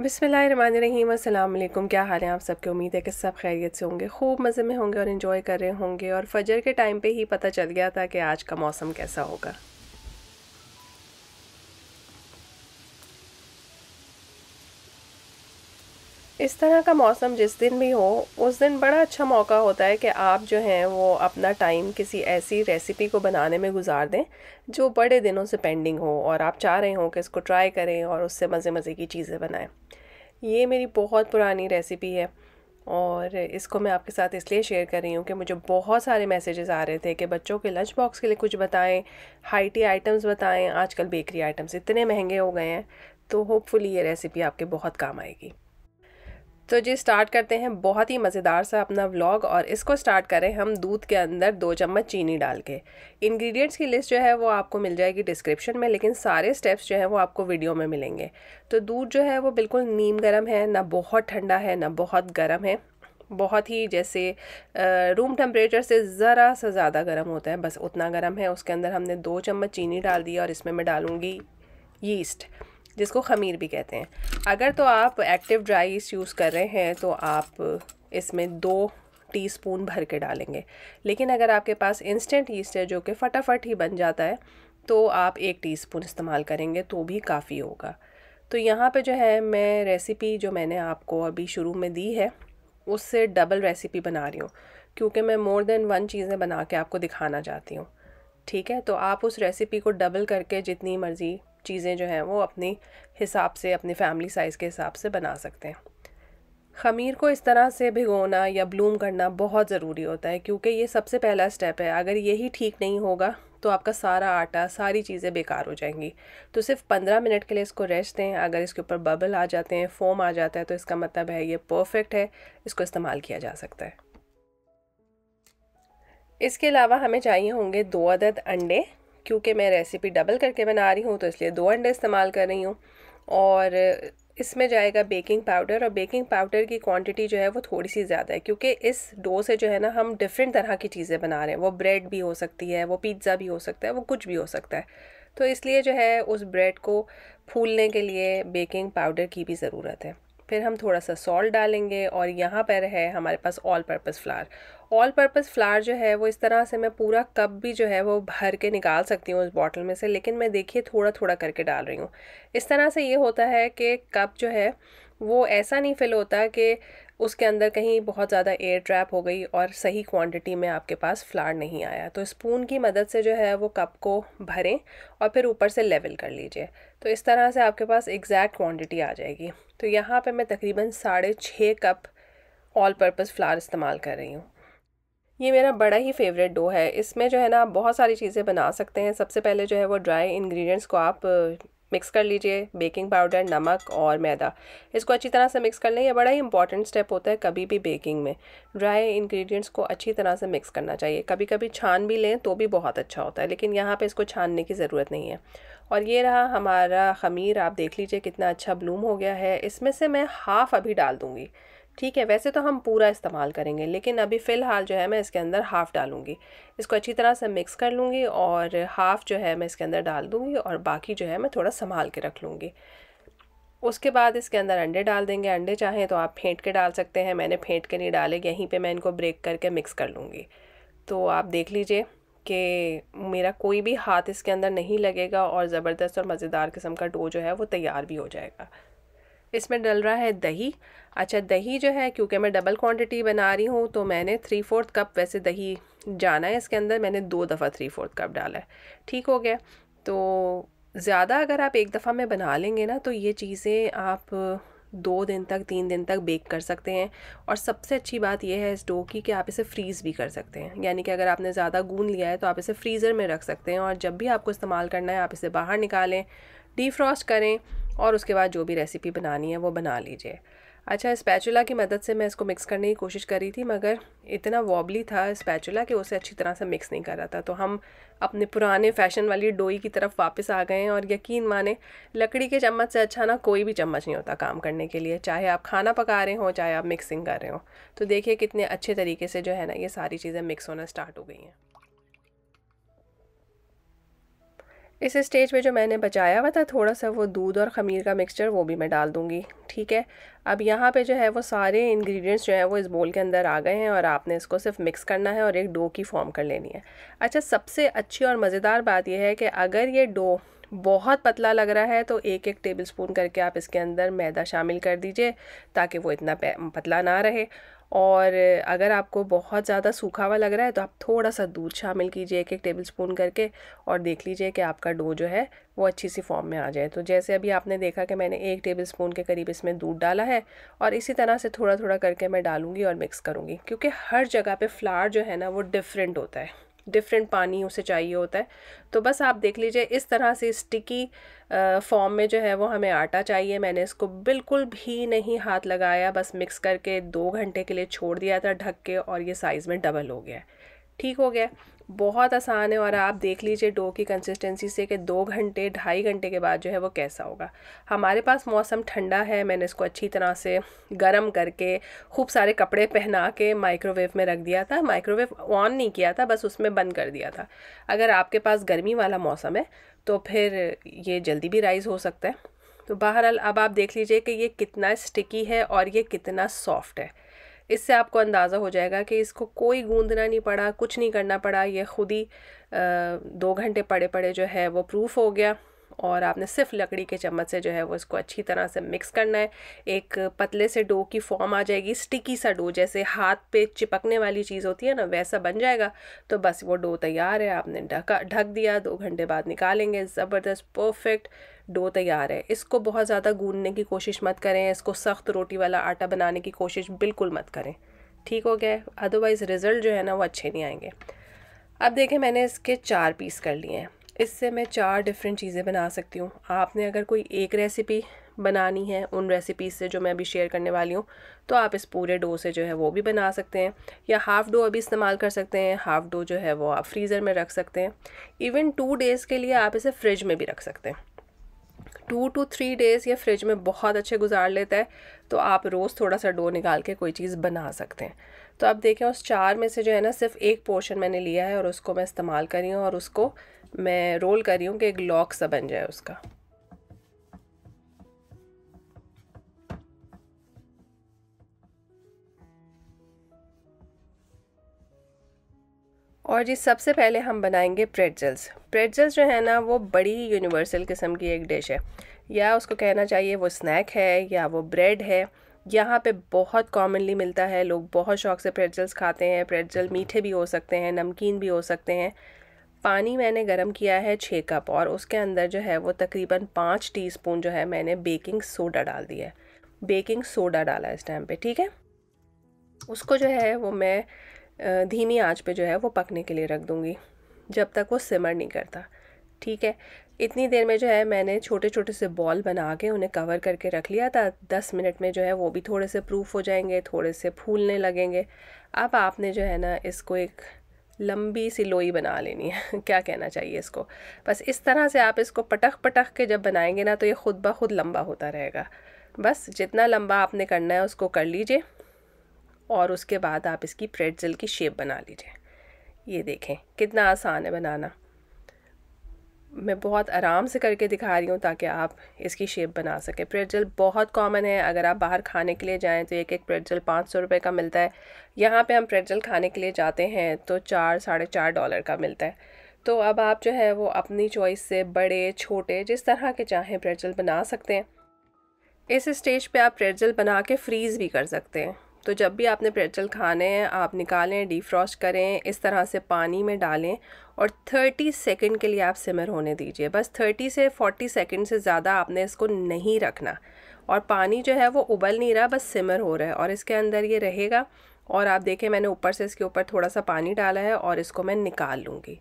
बिसमीम अल्लाम क्या हाल है आप सबके उम्मीद है कि सब खैरियत से होंगे खूब मज़े में होंगे और इन्जॉय कर रहे होंगे और फजर के टाइम पे ही पता चल गया था कि आज का मौसम कैसा होगा इस तरह का मौसम जिस दिन भी हो उस दिन बड़ा अच्छा मौका होता है कि आप जो हैं वो अपना टाइम किसी ऐसी रेसिपी को बनाने में गुजार दें जो बड़े दिनों से पेंडिंग हो और आप चाह रहे हों कि इसको ट्राई करें और उससे मज़े मज़े की चीज़ें बनाएं ये मेरी बहुत पुरानी रेसिपी है और इसको मैं आपके साथ इसलिए शेयर कर रही हूँ कि मुझे बहुत सारे मैसेजेस आ रहे थे कि बच्चों के लंच बॉक्स के लिए कुछ बताएं हाइटी आइटम्स बताएं आजकल बेकरी आइटम्स इतने महंगे हो गए हैं तो होपफुली ये रेसिपी आपके बहुत काम आएगी तो जी स्टार्ट करते हैं बहुत ही मज़ेदार सा अपना व्लॉग और इसको स्टार्ट करें हम दूध के अंदर दो चम्मच चीनी डाल के इंग्रेडिएंट्स की लिस्ट जो है वो आपको मिल जाएगी डिस्क्रिप्शन में लेकिन सारे स्टेप्स जो हैं वो आपको वीडियो में मिलेंगे तो दूध जो है वो बिल्कुल नीम गर्म है ना बहुत ठंडा है ना बहुत गर्म है बहुत ही जैसे रूम टेम्परेचर से ज़रा सा ज़्यादा गर्म होता है बस उतना गर्म है उसके अंदर हमने दो चम्मच चीनी डाल दी और इसमें मैं डालूँगी यीस्ट जिसको खमीर भी कहते हैं अगर तो आप एक्टिव ड्राई ईस्ट यूज़ कर रहे हैं तो आप इसमें दो टीस्पून भर के डालेंगे लेकिन अगर आपके पास इंस्टेंट ईस्ट है जो कि फटाफट ही बन जाता है तो आप एक टीस्पून इस्तेमाल करेंगे तो भी काफ़ी होगा तो यहाँ पे जो है मैं रेसिपी जो मैंने आपको अभी शुरू में दी है उससे डबल रेसिपी बना रही हूँ क्योंकि मैं मोर देन वन चीज़ें बना के आपको दिखाना चाहती हूँ ठीक है तो आप उस रेसिपी को डबल करके जितनी मर्ज़ी चीज़ें जो हैं वो अपने हिसाब से अपने फैमिली साइज़ के हिसाब से बना सकते हैं खमीर को इस तरह से भिगोना या ब्लूम करना बहुत ज़रूरी होता है क्योंकि ये सबसे पहला स्टेप है अगर यही ठीक नहीं होगा तो आपका सारा आटा सारी चीज़ें बेकार हो जाएंगी तो सिर्फ पंद्रह मिनट के लिए इसको रेस्ट दें अगर इसके ऊपर बबल आ जाते हैं फोम आ जाता है तो इसका मतलब है ये परफेक्ट है इसको इस्तेमाल किया जा सकता है इसके अलावा हमें चाहिए होंगे दो अदद अंडे क्योंकि मैं रेसिपी डबल करके बना रही हूँ तो इसलिए दो अंडे इस्तेमाल कर रही हूँ और इसमें जाएगा बेकिंग पाउडर और बेकिंग पाउडर की क्वांटिटी जो है वो थोड़ी सी ज़्यादा है क्योंकि इस डो से जो है ना हम डिफरेंट तरह की चीज़ें बना रहे हैं वो ब्रेड भी हो सकती है वो पिज़्ज़ा भी हो सकता है वो कुछ भी हो सकता है तो इसलिए जो है उस ब्रेड को फूलने के लिए बेकिंग पाउडर की भी ज़रूरत है फिर हम थोड़ा सा सॉल्ट डालेंगे और यहाँ पर है हमारे पास all purpose flour all purpose flour जो है वो इस तरह से मैं पूरा कप भी जो है वो भर के निकाल सकती हूँ उस बॉटल में से लेकिन मैं देखिए थोड़ा थोड़ा करके डाल रही हूँ इस तरह से ये होता है कि कप जो है वो ऐसा नहीं फिल होता कि उसके अंदर कहीं बहुत ज़्यादा एयर ट्रैप हो गई और सही क्वांटिटी में आपके पास फ्लार नहीं आया तो स्पून की मदद से जो है वो कप को भरें और फिर ऊपर से लेवल कर लीजिए तो इस तरह से आपके पास एग्जैक्ट क्वांटिटी आ जाएगी तो यहाँ पे मैं तकरीबन साढ़े छः कप ऑल पर्पज़ फ्लार इस्तेमाल कर रही हूँ ये मेरा बड़ा ही फेवरेट डो है इसमें जो है ना आप बहुत सारी चीज़ें बना सकते हैं सबसे पहले जो है वो ड्राई इंग्रेडिएंट्स को आप मिक्स कर लीजिए बेकिंग पाउडर नमक और मैदा इसको अच्छी तरह से मिक्स कर लें ये बड़ा ही इंपॉर्टेंट स्टेप होता है कभी भी बेकिंग में ड्राई इंग्रेडिएंट्स को अच्छी तरह से मिक्स करना चाहिए कभी कभी छान भी लें तो भी बहुत अच्छा होता है लेकिन यहाँ पे इसको छानने की ज़रूरत नहीं है और ये रहा हमारा खमीर आप देख लीजिए कितना अच्छा ब्लूम हो गया है इसमें से मैं हाफ़ अभी डाल दूँगी ठीक है वैसे तो हम पूरा इस्तेमाल करेंगे लेकिन अभी फ़िलहाल जो है मैं इसके अंदर हाफ़ डालूंगी इसको अच्छी तरह से मिक्स कर लूँगी और हाफ़ जो है मैं इसके अंदर डाल दूँगी और बाकी जो है मैं थोड़ा संभाल के रख लूँगी उसके बाद इसके अंदर अंडे डाल देंगे अंडे चाहें तो आप फेंट के डाल सकते हैं मैंने फेंट के नहीं डाले यहीं पर मैं इनको ब्रेक करके मिक्स कर लूँगी तो आप देख लीजिए कि मेरा कोई भी हाथ इसके अंदर नहीं लगेगा और ज़बरदस्त और मज़ेदार किस्म का डो जो है वो तैयार भी हो जाएगा इसमें डल रहा है दही अच्छा दही जो है क्योंकि मैं डबल क्वांटिटी बना रही हूँ तो मैंने थ्री फोर्थ कप वैसे दही जाना है इसके अंदर मैंने दो दफ़ा थ्री फोर्थ कप डाला है ठीक हो गया तो ज़्यादा अगर आप एक दफ़ा में बना लेंगे ना तो ये चीज़ें आप दो दिन तक तीन दिन तक बेक कर सकते हैं और सबसे अच्छी बात यह है इस डो की कि आप इसे फ्रीज़ भी कर सकते हैं यानी कि अगर आपने ज़्यादा गूंद लिया है तो आप इसे फ्रीज़र में रख सकते हैं और जब भी आपको इस्तेमाल करना है आप इसे बाहर निकालें डीफ्रॉस्ट करें और उसके बाद जो भी रेसिपी बनानी है वो बना लीजिए अच्छा स्पैचुला की मदद से मैं इसको मिक्स करने की कोशिश कर रही थी मगर इतना वॉबली था स्पैचुला कि उसे अच्छी तरह से मिक्स नहीं कर रहा था तो हम अपने पुराने फैशन वाली डोई की तरफ वापस आ गए हैं और यकीन माने लकड़ी के चम्मच से अच्छा ना कोई भी चम्मच नहीं होता काम करने के लिए चाहे आप खाना पका रहे हों चाहे आप मिक्सिंग कर रहे हो तो देखिए कितने अच्छे तरीके से जो है ना ये सारी चीज़ें मिक्स होना स्टार्ट हो गई हैं इस स्टेज में जो मैंने बचाया हुआ था थोड़ा सा वो दूध और खमीर का मिक्सचर वो भी मैं डाल दूँगी ठीक है अब यहाँ पे जो है वो सारे इंग्रेडिएंट्स जो हैं वो इस बोल के अंदर आ गए हैं और आपने इसको सिर्फ मिक्स करना है और एक डो की फॉर्म कर लेनी है अच्छा सबसे अच्छी और मज़ेदार बात यह है कि अगर ये डो बहुत पतला लग रहा है तो एक एक स्पून करके आप इसके अंदर मैदा शामिल कर दीजिए ताकि वो इतना पतला ना रहे और अगर आपको बहुत ज़्यादा सूखा हुआ लग रहा है तो आप थोड़ा सा दूध शामिल कीजिए एक एक टेबल स्पून करके और देख लीजिए कि आपका डो जो है वो अच्छी सी फॉर्म में आ जाए तो जैसे अभी आपने देखा कि मैंने एक टेबल स्पून के करीब इसमें दूध डाला है और इसी तरह से थोड़ा थोड़ा करके मैं डालूँगी और मिक्स करूँगी क्योंकि हर जगह पर फ्लार जो है ना वो डिफरेंट होता है डिफरेंट पानी उसे चाहिए होता है तो बस आप देख लीजिए इस तरह से स्टिकी फॉर्म में जो है वो हमें आटा चाहिए मैंने इसको बिल्कुल भी नहीं हाथ लगाया बस मिक्स करके दो घंटे के लिए छोड़ दिया था ढक के और ये साइज़ में डबल हो गया ठीक हो गया बहुत आसान है और आप देख लीजिए डो की कंसिस्टेंसी से कि दो घंटे ढाई घंटे के बाद जो है वो कैसा होगा हमारे पास मौसम ठंडा है मैंने इसको अच्छी तरह से गर्म करके खूब सारे कपड़े पहना के माइक्रोवेव में रख दिया था माइक्रोवेव ऑन नहीं किया था बस उसमें बंद कर दिया था अगर आपके पास गर्मी वाला मौसम है तो फिर ये जल्दी भी राइज़ हो सकता है तो बहरहाल अब आप देख लीजिए कि ये कितना स्टिकी है और ये कितना सॉफ्ट है इससे आपको अंदाज़ा हो जाएगा कि इसको कोई गूंदना नहीं पड़ा कुछ नहीं करना पड़ा ये ख़ुद ही दो घंटे पड़े पड़े जो है वो प्रूफ हो गया और आपने सिर्फ लकड़ी के चम्मच से जो है वो इसको अच्छी तरह से मिक्स करना है एक पतले से डो की फॉर्म आ जाएगी स्टिकी सा डो जैसे हाथ पे चिपकने वाली चीज़ होती है ना वैसा बन जाएगा तो बस वो डो तैयार है आपने ढका ढक दिया दो घंटे बाद निकालेंगे ज़बरदस्त परफेक्ट डो तैयार है इसको बहुत ज़्यादा गूंदने की कोशिश मत करें इसको सख्त रोटी वाला आटा बनाने की कोशिश बिल्कुल मत करें ठीक हो गया अदरवाइज़ रिज़ल्ट जो है ना वो अच्छे नहीं आएंगे अब देखें मैंने इसके चार पीस कर लिए हैं इससे मैं चार डिफरेंट चीज़ें बना सकती हूँ आपने अगर कोई एक रेसिपी बनानी है उन रेसिपीज़ से जो मैं अभी शेयर करने वाली हूँ तो आप इस पूरे डो से जो है वो भी बना सकते हैं या हाफ़ डो अभी इस्तेमाल कर सकते हैं हाफ़ डो जो है वो आप फ्रीज़र में रख सकते हैं इवन टू डेज़ के लिए आप इसे फ्रिज में भी रख सकते हैं टू टू थ्री डेज़ ये फ्रिज में बहुत अच्छे गुजार लेता है तो आप रोज़ थोड़ा सा डो निकाल के कोई चीज़ बना सकते हैं तो आप देखें उस चार में से जो है ना सिर्फ एक पोर्शन मैंने लिया है और उसको मैं इस्तेमाल करी हूँ और उसको मैं रोल कर रही हूँ कि एक लॉक सा बन जाए उसका और जी सबसे पहले हम बनाएंगे प्रेटजल्स प्रेटजल्स जो है ना वो बड़ी यूनिवर्सल किस्म की एक डिश है या उसको कहना चाहिए वो स्नैक है या वो ब्रेड है यहाँ पे बहुत कॉमनली मिलता है लोग बहुत शौक से प्रेटजल्स खाते हैं प्रेटजल मीठे भी हो सकते हैं नमकीन भी हो सकते हैं पानी मैंने गरम किया है छः कप और उसके अंदर जो है वो तकरीबन पाँच टीस्पून जो है मैंने बेकिंग सोडा डाल दिया है बेकिंग सोडा डाला इस टाइम पे ठीक है उसको जो है वो मैं धीमी आंच पे जो है वो पकने के लिए रख दूँगी जब तक वो सिमर नहीं करता ठीक है इतनी देर में जो है मैंने छोटे छोटे से बॉल बना के उन्हें कवर करके रख लिया था दस मिनट में जो है वो भी थोड़े से प्रूफ हो जाएंगे थोड़े से फूलने लगेंगे अब आपने जो है ना इसको एक लंबी सी लोई बना लेनी है क्या कहना चाहिए इसको बस इस तरह से आप इसको पटख पटख के जब बनाएंगे ना तो ये खुद ब खुद लंबा होता रहेगा बस जितना लंबा आपने करना है उसको कर लीजिए और उसके बाद आप इसकी प्रेडजल की शेप बना लीजिए ये देखें कितना आसान है बनाना मैं बहुत आराम से करके दिखा रही हूँ ताकि आप इसकी शेप बना सकें प्रेटजल बहुत कॉमन है अगर आप बाहर खाने के लिए जाएँ तो एक एक प्रेटजल पाँच सौ रुपये का मिलता है यहाँ पे हम प्रेटजल खाने के लिए जाते हैं तो चार साढ़े चार डॉलर का मिलता है तो अब आप जो है वो अपनी चॉइस से बड़े छोटे जिस तरह के चाहें प्रेटजल बना सकते हैं इस स्टेज पर आप प्रेटजल बना के फ्रीज़ भी कर सकते हैं तो जब भी आपने प्रेटल खाने हैं आप निकालें डिफ्रॉस्ट करें इस तरह से पानी में डालें और 30 सेकंड के लिए आप सिमर होने दीजिए बस 30 से 40 सेकंड से ज़्यादा आपने इसको नहीं रखना और पानी जो है वो उबल नहीं रहा बस सिमर हो रहा है और इसके अंदर ये रहेगा और आप देखें मैंने ऊपर से इसके ऊपर थोड़ा सा पानी डाला है और इसको मैं निकाल लूँगी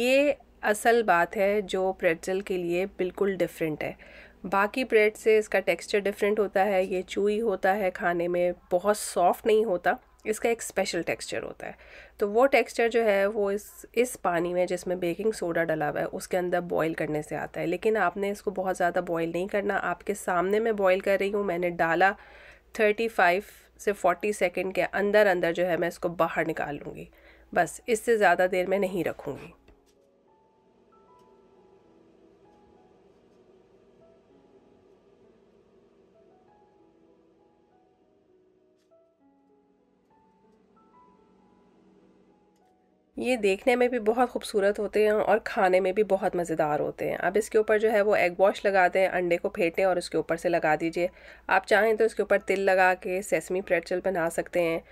ये असल बात है जो प्रेटल के लिए बिल्कुल डिफरेंट है बाकी ब्रेड से इसका टेक्सचर डिफरेंट होता है ये चूई होता है खाने में बहुत सॉफ्ट नहीं होता इसका एक स्पेशल टेक्सचर होता है तो वो टेक्सचर जो है वो इस इस पानी में जिसमें बेकिंग सोडा डला हुआ है उसके अंदर बॉईल करने से आता है लेकिन आपने इसको बहुत ज़्यादा बॉईल नहीं करना आपके सामने मैं बॉईल कर रही हूँ मैंने डाला थर्टी फाइव से फोर्टी सेकेंड के अंदर अंदर जो है मैं इसको बाहर निकाल लूँगी बस इससे ज़्यादा देर में नहीं रखूँगी ये देखने में भी बहुत खूबसूरत होते हैं और खाने में भी बहुत मज़ेदार होते हैं अब इसके ऊपर जो है वो एग वॉश लगा दें अंडे को फेंटें और उसके ऊपर से लगा दीजिए आप चाहें तो इसके ऊपर तिल लगा के सेसमी प्रेटचल बना सकते हैं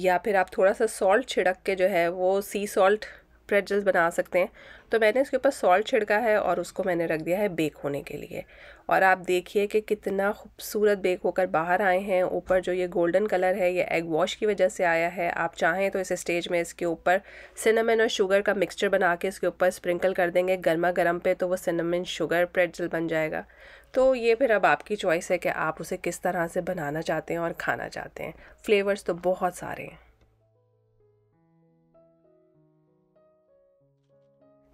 या फिर आप थोड़ा सा सॉल्ट छिड़क के जो है वो सी सॉल्ट प्रेजल्स बना सकते हैं तो मैंने इसके ऊपर सॉल्ट छिड़का है और उसको मैंने रख दिया है बेक होने के लिए और आप देखिए कि कितना खूबसूरत बेक होकर बाहर आए हैं ऊपर जो ये गोल्डन कलर है ये एग वॉश की वजह से आया है आप चाहें तो इस स्टेज में इसके ऊपर सिनेमन और शुगर का मिक्सचर बना के इसके ऊपर स्प्रिंकल कर देंगे गर्मा गर्म पे तो वो सिनेमन शुगर प्रेजल बन जाएगा तो ये फिर अब आपकी चॉइस है कि आप उसे किस तरह से बनाना चाहते हैं और खाना चाहते हैं फ्लेवर्स तो बहुत सारे हैं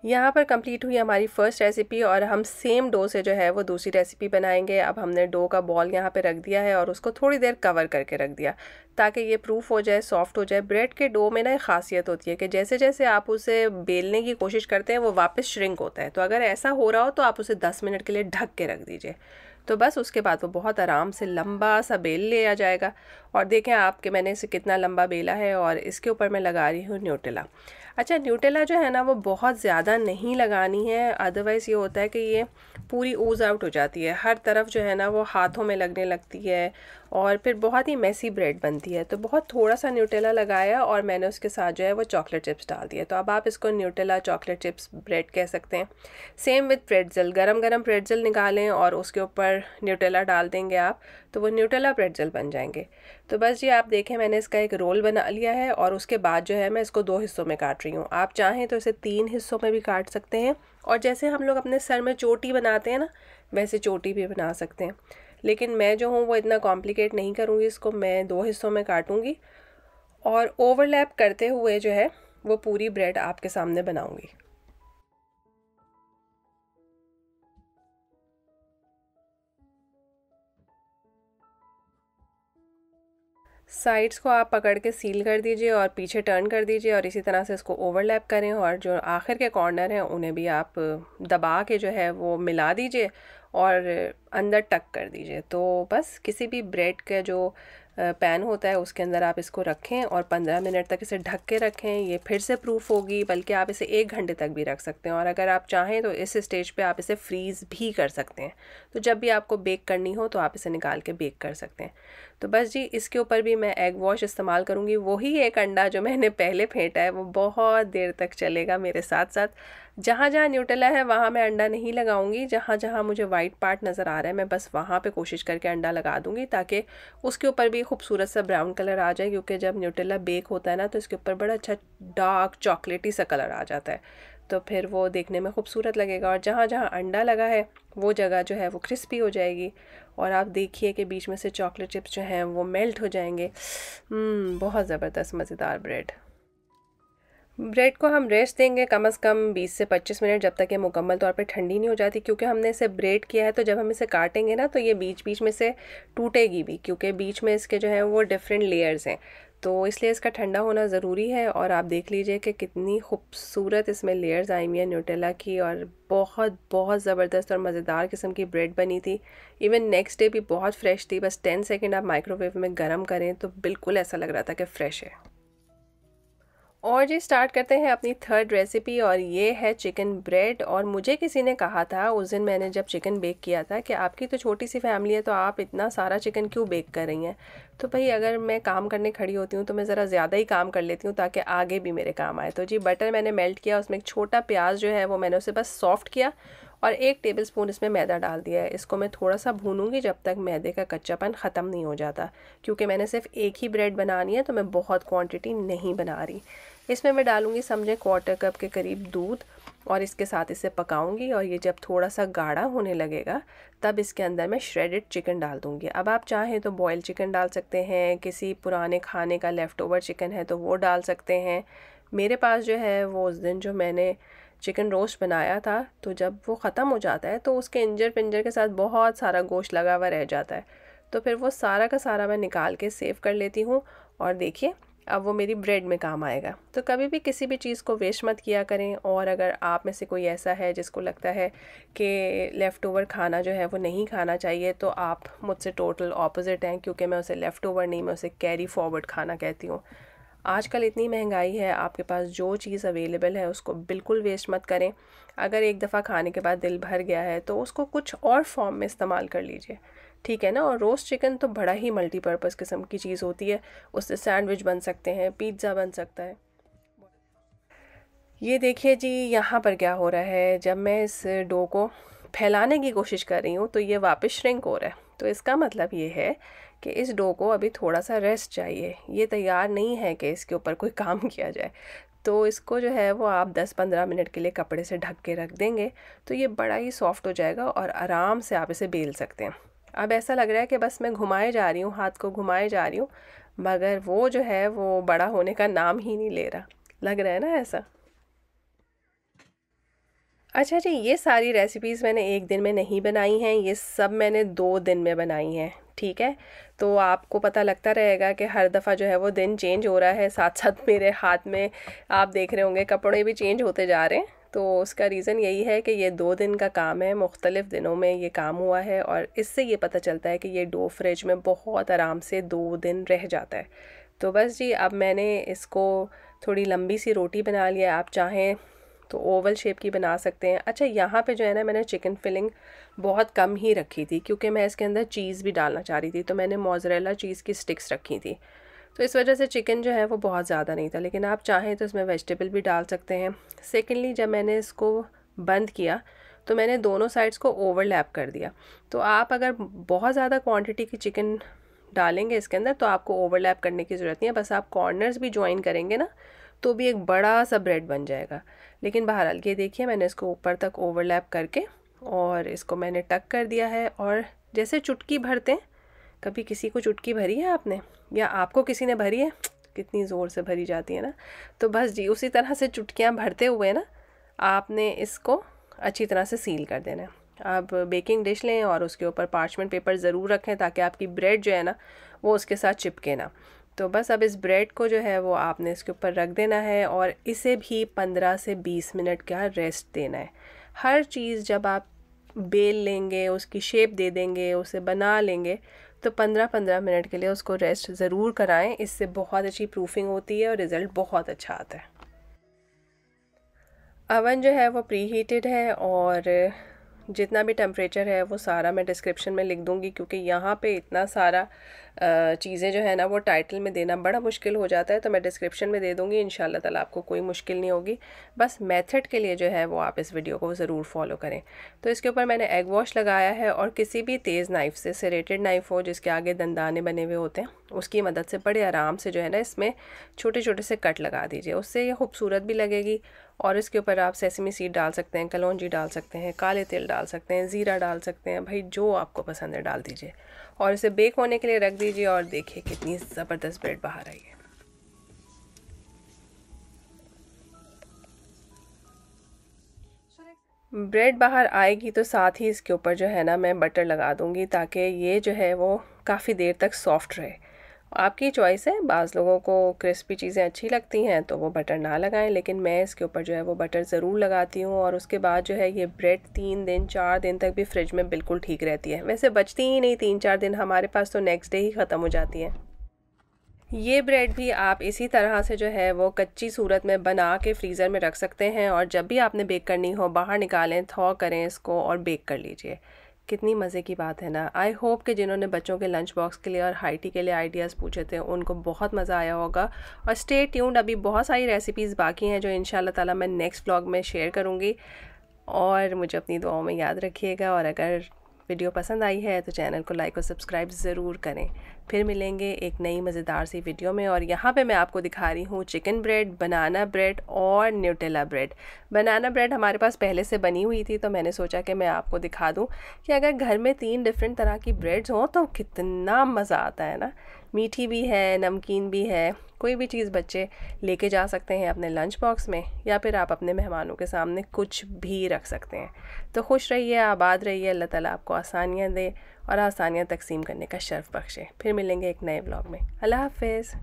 यहाँ पर कंप्लीट हुई हमारी फर्स्ट रेसिपी और हम सेम डो से जो है वो दूसरी रेसिपी बनाएंगे अब हमने डो का बॉल यहाँ पे रख दिया है और उसको थोड़ी देर कवर करके रख दिया ताकि ये प्रूफ हो जाए सॉफ्ट हो जाए ब्रेड के डो में ना एक खासियत होती है कि जैसे जैसे आप उसे बेलने की कोशिश करते हैं वो वापस श्रिंक होता है तो अगर ऐसा हो रहा हो तो आप उसे दस मिनट के लिए ढक के रख दीजिए तो बस उसके बाद वो बहुत आराम से लंबा सा बेल लिया जाएगा और देखें आप कि मैंने इसे कितना लंबा बेला है और इसके ऊपर मैं लगा रही हूँ न्यूटेला अच्छा न्यूटेला जो है ना वो बहुत ज़्यादा नहीं लगानी है अदरवाइज़ ये होता है कि ये पूरी ऊज आउट हो जाती है हर तरफ जो है ना वो हाथों में लगने लगती है और फिर बहुत ही मैसी ब्रेड बनती है तो बहुत थोड़ा सा न्यूटेला लगाया और मैंने उसके साथ जो है वो चॉकलेट चिप्स डाल दिए तो अब आप इसको न्यूटेला चॉकलेट चिप्स ब्रेड कह सकते हैं सेम विथ प्रेडजल गरम गरम प्रेडजल निकालें और उसके ऊपर न्यूटेला डाल देंगे आप तो वो न्यूटेला प्रेडजल बन जाएंगे तो बस ये आप देखें मैंने इसका एक रोल बना लिया है और उसके बाद जो है मैं इसको दो हिस्सों में काट रही हूँ आप चाहें तो इसे तीन हिस्सों में भी काट सकते हैं और जैसे हम लोग अपने सर में चोटी बनाते हैं ना वैसे चोटी भी बना सकते हैं लेकिन मैं जो हूँ वो इतना कॉम्प्लिकेट नहीं करूँगी इसको मैं दो हिस्सों में काटूँगी और ओवरलैप करते हुए जो है वो पूरी ब्रेड आपके सामने बनाऊँगी साइड्स को आप पकड़ के सील कर दीजिए और पीछे टर्न कर दीजिए और इसी तरह से इसको ओवरलैप करें और जो आखिर के कॉर्नर हैं उन्हें भी आप दबा के जो है वो मिला दीजिए और अंदर टक कर दीजिए तो बस किसी भी ब्रेड का जो पैन होता है उसके अंदर आप इसको रखें और पंद्रह मिनट तक इसे ढक के रखें ये फिर से प्रूफ होगी बल्कि आप इसे एक घंटे तक भी रख सकते हैं और अगर आप चाहें तो इस स्टेज पे आप इसे फ्रीज़ भी कर सकते हैं तो जब भी आपको बेक करनी हो तो आप इसे निकाल के बेक कर सकते हैं तो बस जी इसके ऊपर भी मैं एग वॉश इस्तेमाल करूँगी वही एक अंडा जो मैंने पहले फेंटा है वो बहुत देर तक चलेगा मेरे साथ साथ जहाँ जहाँ न्यूटेला है वहाँ मैं अंडा नहीं लगाऊंगी जहाँ जहाँ मुझे वाइट पार्ट नज़र आ रहा है मैं बस वहाँ पे कोशिश करके अंडा लगा दूंगी ताकि उसके ऊपर भी खूबसूरत सा ब्राउन कलर आ जाए क्योंकि जब न्यूटेला बेक होता है ना तो इसके ऊपर बड़ा अच्छा डार्क चॉकलेटी सा कलर आ जाता है तो फिर वो देखने में खूबसूरत लगेगा और जहाँ जहाँ अंडा लगा है वो जगह जो है वो क्रिस्पी हो जाएगी और आप देखिए कि बीच में से चॉकलेट चिप्स जो हैं वो मेल्ट हो जाएंगे हम्म, बहुत ज़बरदस्त मज़ेदार ब्रेड ब्रेड को हम रेस्ट देंगे कम अज़ कम 20 से 25 मिनट जब तक ये मुकम्मल तौर पे ठंडी नहीं हो जाती क्योंकि हमने इसे ब्रेड किया है तो जब हम इसे काटेंगे ना तो ये बीच बीच में से टूटेगी भी क्योंकि बीच में इसके जो है वो डिफरेंट लेयर्स हैं तो इसलिए इसका ठंडा होना ज़रूरी है और आप देख लीजिए कि कितनी खूबसूरत इसमें लेयर्स आई हुई हैं न्यूटेला की और बहुत बहुत ज़बरदस्त और मज़ेदार किस्म की ब्रेड बनी थी इवन नेक्स्ट डे भी बहुत फ्रेश थी बस टेन सेकेंड आप माइक्रोवेव में गर्म करें तो बिल्कुल ऐसा लग रहा था कि फ़्रेश है और जी स्टार्ट करते हैं अपनी थर्ड रेसिपी और ये है चिकन ब्रेड और मुझे किसी ने कहा था उस दिन मैंने जब चिकन बेक किया था कि आपकी तो छोटी सी फैमिली है तो आप इतना सारा चिकन क्यों बेक कर रही हैं तो भाई अगर मैं काम करने खड़ी होती हूँ तो मैं ज़रा ज़्यादा ही काम कर लेती हूँ ताकि आगे भी मेरे काम आए तो जी बटर मैंने मेल्ट किया उसमें एक छोटा प्याज जो है वो मैंने उसे बस सॉफ्ट किया और एक टेबल स्पून इसमें मैदा डाल दिया है इसको मैं थोड़ा सा भूनूंगी जब तक मैदे का कच्चापन ख़त्म नहीं हो जाता क्योंकि मैंने सिर्फ एक ही ब्रेड बनानी है तो मैं बहुत क्वांटिटी नहीं बना रही इसमें मैं डालूंगी समझे क्वार्टर कप के करीब दूध और इसके साथ इसे पकाऊंगी और ये जब थोड़ा सा गाढ़ा होने लगेगा तब इसके अंदर मैं श्रेडेड चिकन डाल दूंगी अब आप चाहें तो बॉयल चिकन डाल सकते हैं किसी पुराने खाने का लेफ़्ट ओवर चिकन है तो वो डाल सकते हैं मेरे पास जो है वो उस दिन जो मैंने चिकन रोस्ट बनाया था तो जब वो ख़त्म हो जाता है तो उसके इंजर पिंजर के साथ बहुत सारा गोश्त लगा हुआ रह जाता है तो फिर वो सारा का सारा मैं निकाल के सेव कर लेती हूँ और देखिए अब वो मेरी ब्रेड में काम आएगा तो कभी भी किसी भी चीज़ को वेस्ट मत किया करें और अगर आप में से कोई ऐसा है जिसको लगता है कि लेफ़्ट ओवर खाना जो है वो नहीं खाना चाहिए तो आप मुझसे टोटल ऑपोजिट हैं क्योंकि मैं उसे लेफ़्ट ओवर नहीं मैं उसे कैरी फॉरवर्ड खाना कहती हूँ आजकल इतनी महंगाई है आपके पास जो चीज़ अवेलेबल है उसको बिल्कुल वेस्ट मत करें अगर एक दफ़ा खाने के बाद दिल भर गया है तो उसको कुछ और फॉर्म में इस्तेमाल कर लीजिए ठीक है ना और रोस्ट चिकन तो बड़ा ही मल्टीपर्पज़ किस्म की चीज़ होती है उससे सैंडविच बन सकते हैं पिज़्ज़ा बन सकता है ये देखिए जी यहाँ पर क्या हो रहा है जब मैं इस डो को फैलाने की कोशिश कर रही हूँ तो ये वापस श्रिंक हो रहा है तो इसका मतलब ये है कि इस डो को अभी थोड़ा सा रेस्ट चाहिए ये तैयार नहीं है कि इसके ऊपर कोई काम किया जाए तो इसको जो है वो आप 10-15 मिनट के लिए कपड़े से ढक के रख देंगे तो ये बड़ा ही सॉफ्ट हो जाएगा और आराम से आप इसे बेल सकते हैं अब ऐसा लग रहा है कि बस मैं घुमाए जा रही हूँ हाथ को घुमाए जा रही हूँ मगर वो जो है वो बड़ा होने का नाम ही नहीं ले रहा लग रहा है ना ऐसा अच्छा जी ये सारी रेसिपीज़ मैंने एक दिन में नहीं बनाई हैं ये सब मैंने दो दिन में बनाई हैं ठीक है तो आपको पता लगता रहेगा कि हर दफ़ा जो है वो दिन चेंज हो रहा है साथ साथ मेरे हाथ में आप देख रहे होंगे कपड़े भी चेंज होते जा रहे हैं तो उसका रीज़न यही है कि ये दो दिन का काम है मुख्तलिफ़ दिनों में ये काम हुआ है और इससे ये पता चलता है कि ये डो फ्रिज में बहुत आराम से दो दिन रह जाता है तो बस जी अब मैंने इसको थोड़ी लंबी सी रोटी बना लिया आप चाहें तो ओवल शेप की बना सकते हैं अच्छा यहाँ पे जो है ना मैंने चिकन फिलिंग बहुत कम ही रखी थी क्योंकि मैं इसके अंदर चीज़ भी डालना चाह रही थी तो मैंने मोजरेला चीज़ की स्टिक्स रखी थी तो इस वजह से चिकन जो है वो बहुत ज़्यादा नहीं था लेकिन आप चाहें तो इसमें वेजिटेबल भी डाल सकते हैं सेकेंडली जब मैंने इसको बंद किया तो मैंने दोनों साइड्स को ओवरलैप कर दिया तो आप अगर बहुत ज़्यादा क्वांटिटी की चिकन डालेंगे इसके अंदर तो आपको ओवरलैप करने की ज़रूरत नहीं है बस आप कॉर्नर्स भी ज्वाइन करेंगे ना तो भी एक बड़ा सा ब्रेड बन जाएगा लेकिन बहरहाल ये देखिए मैंने इसको ऊपर तक ओवरलैप करके और इसको मैंने टक कर दिया है और जैसे चुटकी भरते हैं कभी किसी को चुटकी भरी है आपने या आपको किसी ने भरी है कितनी ज़ोर से भरी जाती है ना तो बस जी उसी तरह से चुटकियाँ भरते हुए ना आपने इसको अच्छी तरह से सील कर देना है आप बेकिंग डिश लें और उसके ऊपर पार्चमेंट पेपर ज़रूर रखें ताकि आपकी ब्रेड जो है ना वो उसके साथ चिपके ना तो बस अब इस ब्रेड को जो है वो आपने इसके ऊपर रख देना है और इसे भी पंद्रह से बीस मिनट का रेस्ट देना है हर चीज़ जब आप बेल लेंगे उसकी शेप दे देंगे उसे बना लेंगे तो पंद्रह पंद्रह मिनट के लिए उसको रेस्ट ज़रूर कराएं इससे बहुत अच्छी प्रूफिंग होती है और रिज़ल्ट बहुत अच्छा आता है अवन जो है वो प्री हीटेड है और जितना भी टेम्परेचर है वो सारा मैं डिस्क्रिप्शन में लिख दूँगी क्योंकि यहाँ पे इतना सारा चीज़ें जो है ना वो टाइटल में देना बड़ा मुश्किल हो जाता है तो मैं डिस्क्रिप्शन में दे दूँगी इन ताला आपको कोई मुश्किल नहीं होगी बस मेथड के लिए जो है वो आप इस वीडियो को ज़रूर फॉलो करें तो इसके ऊपर मैंने एग वॉश लगाया है और किसी भी तेज़ नाइफ़ से सरेटेड नाइफ़ हो जिसके आगे दंदाने बने हुए होते हैं उसकी मदद से बड़े आराम से जो है ना इसमें छोटे छोटे से कट लगा दीजिए उससे ये खूबसूरत भी लगेगी और इसके ऊपर आप सेसमी सीड डाल सकते हैं कलौजी डाल सकते हैं काले तेल डाल सकते हैं ज़ीरा डाल सकते हैं भाई जो आपको पसंद है डाल दीजिए और इसे बेक होने के लिए रख दीजिए और देखिए कितनी ज़बरदस्त ब्रेड बाहर आई है ब्रेड बाहर आएगी तो साथ ही इसके ऊपर जो है ना मैं बटर लगा दूंगी ताकि ये जो है वो काफ़ी देर तक सॉफ्ट रहे आपकी चॉइस है बाज़ लोगों को क्रिस्पी चीज़ें अच्छी लगती हैं तो वो बटर ना लगाएं लेकिन मैं इसके ऊपर जो है वो बटर ज़रूर लगाती हूँ और उसके बाद जो है ये ब्रेड तीन दिन चार दिन तक भी फ्रिज में बिल्कुल ठीक रहती है वैसे बचती ही नहीं तीन चार दिन हमारे पास तो नेक्स्ट डे ही ख़त्म हो जाती है ये ब्रेड भी आप इसी तरह से जो है वो कच्ची सूरत में बना के फ्रीज़र में रख सकते हैं और जब भी आपने बेक करनी हो बाहर निकालें थॉ करें इसको और बेक कर लीजिए कितनी मज़े की बात है ना आई होप कि जिन्होंने बच्चों के लंच बॉक्स के लिए और हाइटी के लिए आइडियाज़ पूछे थे उनको बहुत मज़ा आया होगा और स्टे ट्यून्ड अभी बहुत सारी रेसिपीज़ बाकी हैं जो इन ताला मैं नेक्स्ट ब्लॉग में शेयर करूँगी और मुझे अपनी दुआओं में याद रखिएगा और अगर वीडियो पसंद आई है तो चैनल को लाइक और सब्सक्राइब ज़रूर करें फिर मिलेंगे एक नई मज़ेदार सी वीडियो में और यहाँ पे मैं आपको दिखा रही हूँ चिकन ब्रेड बनाना ब्रेड और न्यूटेला ब्रेड बनाना ब्रेड हमारे पास पहले से बनी हुई थी तो मैंने सोचा कि मैं आपको दिखा दूँ कि अगर घर में तीन डिफरेंट तरह की ब्रेड्स हों तो कितना मज़ा आता है ना मीठी भी है नमकीन भी है कोई भी चीज़ बच्चे लेके जा सकते हैं अपने लंच बॉक्स में या फिर आप अपने मेहमानों के सामने कुछ भी रख सकते हैं तो खुश रहिए आबाद रहिए अल्लाह ताला आपको आसानियाँ दे और आसानियाँ तकसीम करने का शर्फ बख्शे फिर मिलेंगे एक नए ब्लॉग में अल्लाह हाफिज़